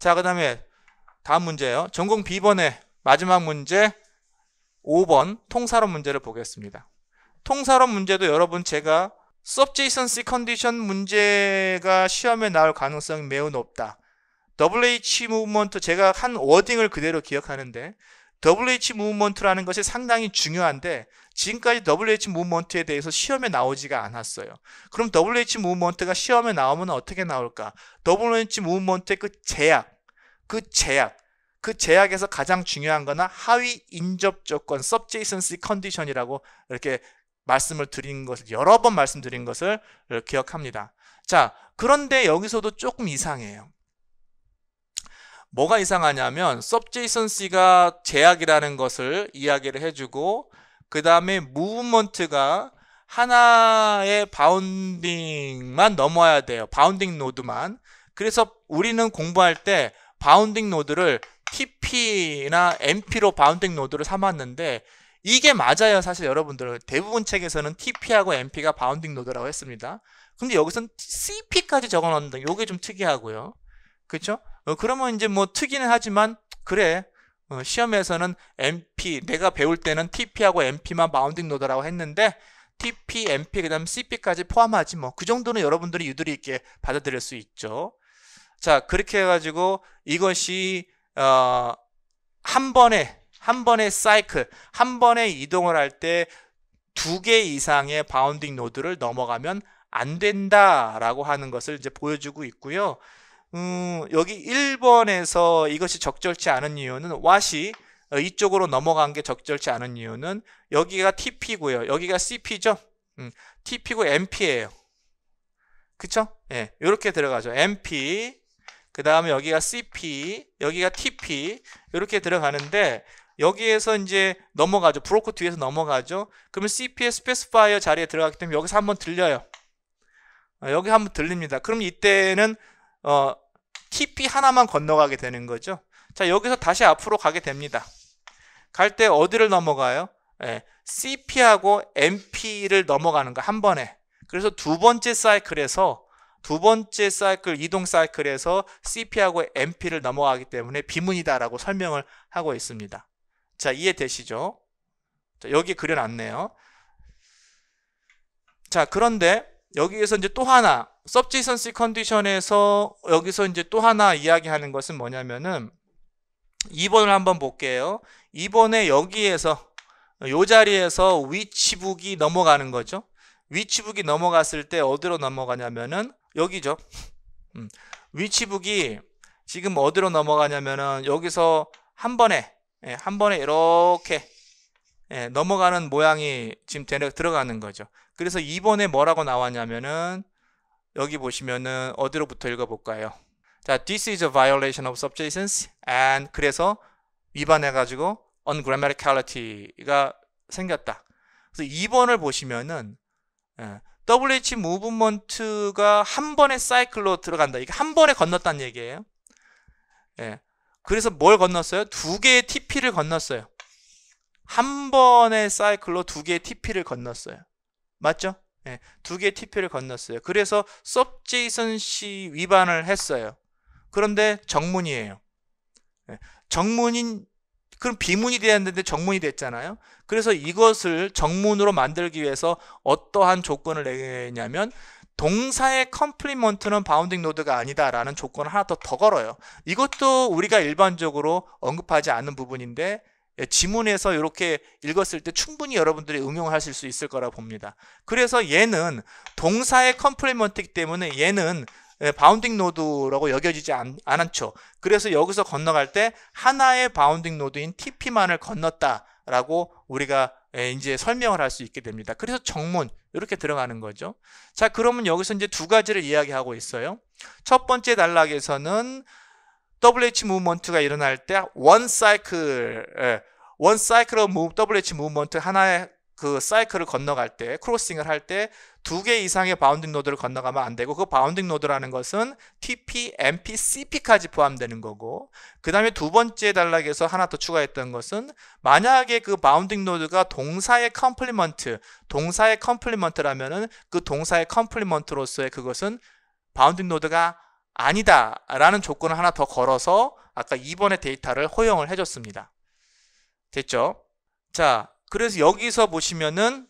자, 그 다음에 다음 문제예요. 전공 B번의 마지막 문제 5번 통사론 문제를 보겠습니다. 통사론 문제도 여러분 제가 수업 제이슨 C 컨디션 문제가 시험에 나올 가능성이 매우 높다. WH 무브먼트 제가 한 워딩을 그대로 기억하는데 WH 무브먼트라는 것이 상당히 중요한데 지금까지 WH 무브먼트에 대해서 시험에 나오지가 않았어요. 그럼 WH 무브먼트가 시험에 나오면 어떻게 나올까? WH 무브먼트의 그 제약, 그 제약, 그 제약에서 가장 중요한 거나 하위 인접 조건, subjacency condition이라고 이렇게 말씀을 드린 것을 여러 번 말씀드린 것을 기억합니다. 자, 그런데 여기서도 조금 이상해요. 뭐가 이상하냐면 subjacency가 제약이라는 것을 이야기를 해주고 그 다음에 무브먼트가 하나의 바운딩만 넘어야 돼요. 바운딩 노드만. 그래서 우리는 공부할 때 바운딩 노드를 TP나 MP로 바운딩 노드를 삼았는데 이게 맞아요. 사실 여러분들 대부분 책에서는 TP하고 MP가 바운딩 노드라고 했습니다. 근데 여기서는 CP까지 적어놨는데 이게 좀 특이하고요. 그렇죠? 어, 그러면 이제 뭐 특이는 하지만 그래 어, 시험에서는 MP 내가 배울 때는 TP하고 MP만 마운딩 노더라고 했는데 TP, MP 그다음 CP까지 포함하지 뭐 그 정도는 여러분들이 유들리 있게 받아들일 수 있죠. 자 그렇게 해가지고 이것이 어, 한 번에 한 번의 사이클 한 번에 이동을 할 때 두 개 이상의 바운딩 노드를 넘어가면 안 된다라고 하는 것을 이제 보여주고 있고요. 음, 여기 1번에서 이것이 적절치 않은 이유는 what이 어, 이쪽으로 넘어간 게 적절치 않은 이유는 여기가 TP고요. 여기가 CP죠. 음, TP고 MP예요. 그쵸? 예, 이렇게 들어가죠. MP, 그 다음에 여기가 CP, 여기가 TP 이렇게 들어가는데 여기에서 이제 넘어가죠. 브로커 뒤에서 넘어가죠. 그러면 CP의 스페스파이어 자리에 들어가기 때문에 여기서 한번 들려요. 어, 여기 한번 들립니다. 그럼 이때는 어, TP 하나만 건너가게 되는 거죠. 자, 여기서 다시 앞으로 가게 됩니다. 갈 때 어디를 넘어가요? 예, CP하고 MP를 넘어가는 거 한 번에. 그래서 두 번째 사이클에서 두 번째 사이클 이동 사이클에서 CP하고 MP를 넘어가기 때문에 비문이다라고 설명을 하고 있습니다. 자, 이해되시죠? 자, 여기 그려놨네요. 자, 그런데 여기에서 이제 또 하나 섭지선시 컨디션에서 여기서 이제 또 하나 이야기하는 것은 뭐냐면은 2번을 한번 볼게요. 2번에 여기에서 요 자리에서 위치북이 넘어가는 거죠. 위치북이 넘어갔을 때 어디로 넘어가냐면은 여기죠. 위치북이 음. 지금 어디로 넘어가냐면은 여기서 한 번에 예, 한 번에 이렇게 예, 넘어가는 모양이 지금 들어가는 거죠. 그래서 2번에 뭐라고 나왔냐면은 여기 보시면은 어디로부터 읽어볼까요? 자, this is a violation of subjections and 그래서 위반해가지고 ungrammaticality가 생겼다. 그래서 2번을 보시면은 WH 무브먼트가 한번에 사이클로 들어간다. 이게 한 번에 건넜다는 얘기예요. 예. 그래서 뭘 건넜어요? 두 개의 TP를 건넜어요. 한 번의 사이클로 두 개의 TP를 건넜어요. 맞죠? 예, 두 개의 TP를 건넜어요. 그래서 서브제이슨 C 위반을 했어요. 그런데 정문이에요. 예, 정문인 그럼 비문이 되었는데 정문이 됐잖아요. 그래서 이것을 정문으로 만들기 위해서 어떠한 조건을 내냐면 동사의 컴플리먼트는 바운딩 노드가 아니다라는 조건을 하나 더, 더 걸어요. 이것도 우리가 일반적으로 언급하지 않는 부분인데 예, 지문에서 이렇게 읽었을 때 충분히 여러분들이 응용하실 수 있을 거라 봅니다. 그래서 얘는 동사의 컴플리먼트이기 때문에 얘는 예, 바운딩 노드라고 여겨지지 않, 않죠. 그래서 여기서 건너갈 때 하나의 바운딩 노드인 TP만을 건넜다라고 우리가 예, 이제 설명을 할 수 있게 됩니다. 그래서 정문 이렇게 들어가는 거죠. 자 그러면 여기서 이제 두 가지를 이야기하고 있어요. 첫 번째 단락에서는 WH 무브먼트가 일어날 때원 사이클 원 사이클 오브 WH 무브먼트 하나의 그 사이클을 건너갈 때 크로싱을 할 때 두 개 이상의 바운딩 노드를 건너가면 안 되고 그 바운딩 노드라는 것은 TP, MP, CP까지 포함되는 거고 그 다음에 두 번째 단락에서 하나 더 추가했던 것은 만약에 그 바운딩 노드가 동사의 컴플리먼트 동사의 컴플리먼트라면은 그 동사의 컴플리먼트로서의 그것은 바운딩 노드가 아니다라는 조건을 하나 더 걸어서 아까 2번의 데이터를 허용을 해줬습니다. 됐죠? 자, 그래서 여기서 보시면은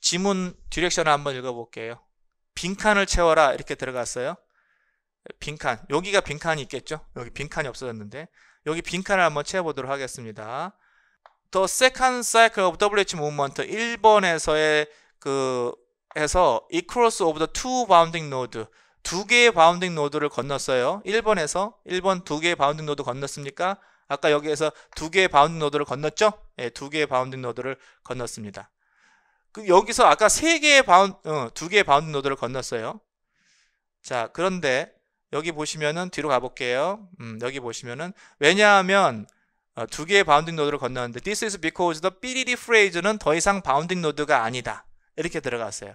지문 디렉션을 한번 읽어볼게요. 빈칸을 채워라 이렇게 들어갔어요. 빈칸, 여기가 빈칸이 있겠죠? 여기 빈칸이 없어졌는데 여기 빈칸을 한번 채워보도록 하겠습니다. The second cycle of WH movement 1번에서의 그 해서 equals of the two bounding node 두 개의 바운딩 노드를 건넜어요. 1번에서 1번 두 개의 바운딩 노드 건넜습니까? 아까 여기에서 두 개의 바운딩 노드를 건넜죠? 예, 두 개의 바운딩 노드를 건넜습니다. 그 여기서 아까 세 개의 바운 어, 두 개의 바운딩 노드를 건넜어요. 자, 그런데 여기 보시면은 뒤로 가볼게요. 음, 여기 보시면은 왜냐하면 어, 두 개의 바운딩 노드를 건넜는데 this is because the BDD 리리프레이 e 는더 이상 바운딩 노드가 아니다. 이렇게 들어갔어요.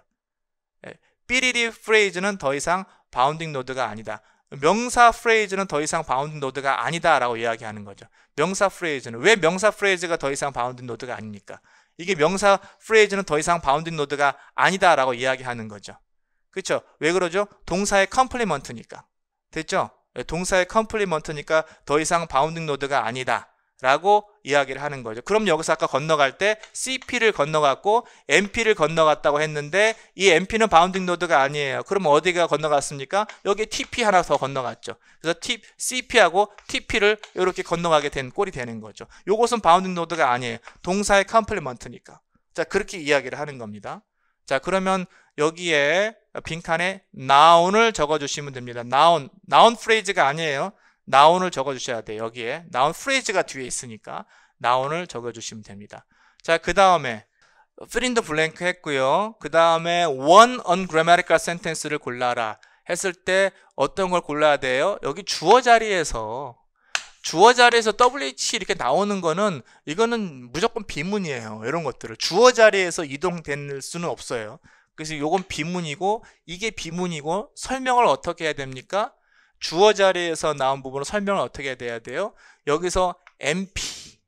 예, BDD 리리프레이 e 는더 이상 바운딩 노드가 아니다. 명사 프레이즈는 더 이상 바운딩 노드가 아니다라고 이야기하는 거죠. 명사 프레이즈는 왜 명사 프레이즈가 더 이상 바운딩 노드가 아닙니까? 이게 명사 프레이즈는 더 이상 바운딩 노드가 아니다라고 이야기하는 거죠. 그렇죠? 왜 그러죠? 동사의 컴플리먼트니까. 됐죠? 예, 동사의 컴플리먼트니까 더 이상 바운딩 노드가 아니다. 라고 이야기를 하는 거죠. 그럼 여기서 아까 건너갈 때 CP를 건너갔고 MP를 건너갔다고 했는데 이 MP는 바운딩 노드가 아니에요. 그럼 어디가 건너갔습니까? 여기 TP 하나 더 건너갔죠. 그래서 T, CP하고 TP를 이렇게 건너가게 된 꼴이 되는 거죠. 요것은 바운딩 노드가 아니에요. 동사의 컴플리먼트니까. 자, 그렇게 이야기를 하는 겁니다. 자, 그러면 여기에 빈칸에 noun을 적어주시면 됩니다. noun, noun 프레이즈가 아니에요. 나온을 적어주셔야 돼요. 여기에 나온 프레이즈가 뒤에 있으니까 나온을 적어주시면 됩니다. 자, 그 다음에 fill in the 했고요. 그 다음에 one ungrammatical sentence를 골라라 했을 때 어떤 걸 골라야 돼요? 여기 주어 자리에서 주어 자리에서 WH 이렇게 나오는 거는 이거는 무조건 비문이에요. 이런 것들을 주어 자리에서 이동될 수는 없어요. 그래서 이건 비문이고 이게 비문이고 설명을 어떻게 해야 됩니까? 주어 자리에서 나온 부분을 설명을 어떻게 돼야 돼요? 여기서 MP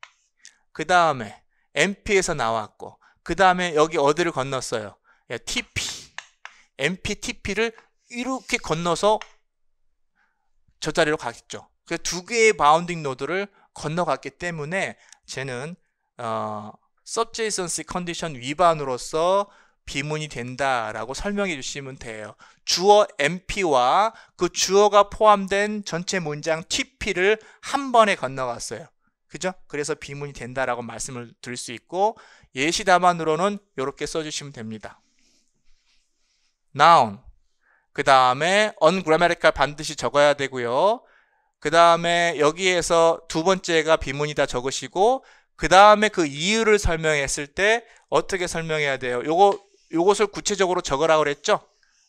그 다음에 MP에서 나왔고 그 다음에 여기 어디를 건넜어요? 예, TP MP, TP를 이렇게 건너서 저 자리로 가겠죠. 그래서 두 개의 바운딩 노드를 건너갔기 때문에 쟤는 어, Subjacency 컨디션 위반으로서 비문이 된다라고 설명해 주시면 돼요. 주어 MP와 그 주어가 포함된 전체 문장 TP를 한 번에 건너갔어요. 그죠? 그래서 비문이 된다라고 말씀을 드릴 수 있고 예시 답안으로는 이렇게 써주시면 됩니다. noun 그 다음에 ungrammatical 반드시 적어야 되고요. 그 다음에 여기에서 두 번째가 비문이다 적으시고 그 다음에 그 이유를 설명했을 때 어떻게 설명해야 돼요? 요거 요것을 구체적으로 적으라 그랬죠?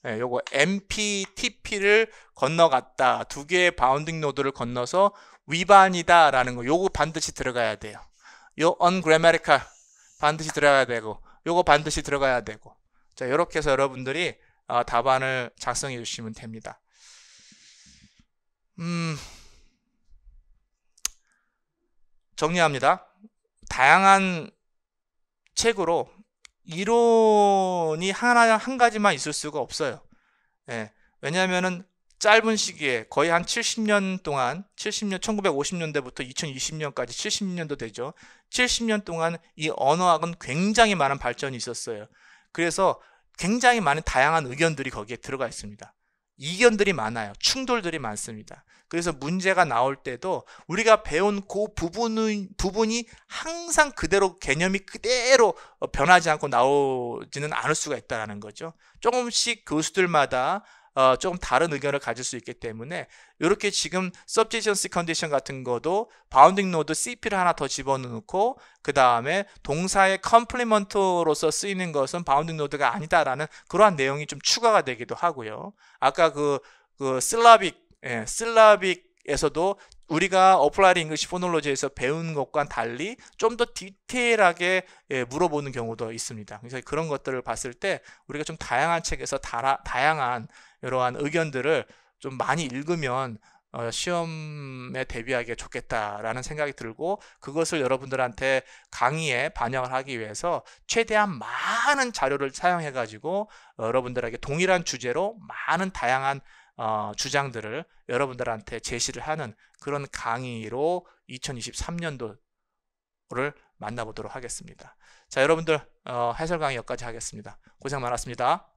예, 요거 MPTP를 건너갔다. 두 개의 바운딩 노드를 건너서 위반이다라는 거. 요거 반드시 들어가야 돼요. 요 ungrammatical 반드시 들어가야 되고 요거 반드시 들어가야 되고. 자, 요렇게 해서 여러분들이 어, 답안을 작성해 주시면 됩니다. 음. 정리합니다. 다양한 책으로 이론이 하나 한 가지만 있을 수가 없어요. 예. 왜냐하면은 짧은 시기에 거의 한 70년 동안 70년 1950년대부터 2020년까지 70년도 되죠. 70년 동안 이 언어학은 굉장히 많은 발전이 있었어요. 그래서 굉장히 많은 다양한 의견들이 거기에 들어가 있습니다. 이견들이 많아요. 충돌들이 많습니다. 그래서 문제가 나올 때도 우리가 배운 그 부분은, 부분이 항상 그대로 개념이 그대로 어, 변하지 않고 나오지는 않을 수가 있다는 거죠. 조금씩 교수들마다 어, 조금 다른 의견을 가질 수 있기 때문에 이렇게 지금 substituency condition 같은 것도 바운딩 노드 CP를 하나 더 집어넣고 그 다음에 동사의 complement로서 쓰이는 것은 바운딩 노드가 아니다라는 그러한 내용이 좀 추가가 되기도 하고요. 아까 그, 그 슬라빅, 예, 슬라빅 에서도 우리가 어플라이드 잉글리시 포놀로지에서 배운 것과 달리 좀 더 디테일하게 예, 물어보는 경우도 있습니다. 그래서 그런 것들을 봤을 때 우리가 좀 다양한 책에서 다라, 다양한 이러한 의견들을 좀 많이 읽으면 어, 시험에 대비하기에 좋겠다라는 생각이 들고 그것을 여러분들한테 강의에 반영을 하기 위해서 최대한 많은 자료를 사용해 가지고 여러분들에게 동일한 주제로 많은 다양한 어, 주장들을 여러분들한테 제시를 하는 그런 강의로 2023년도를 만나보도록 하겠습니다. 자 여러분들 어, 해설 강의 여기까지 하겠습니다. 고생 많았습니다.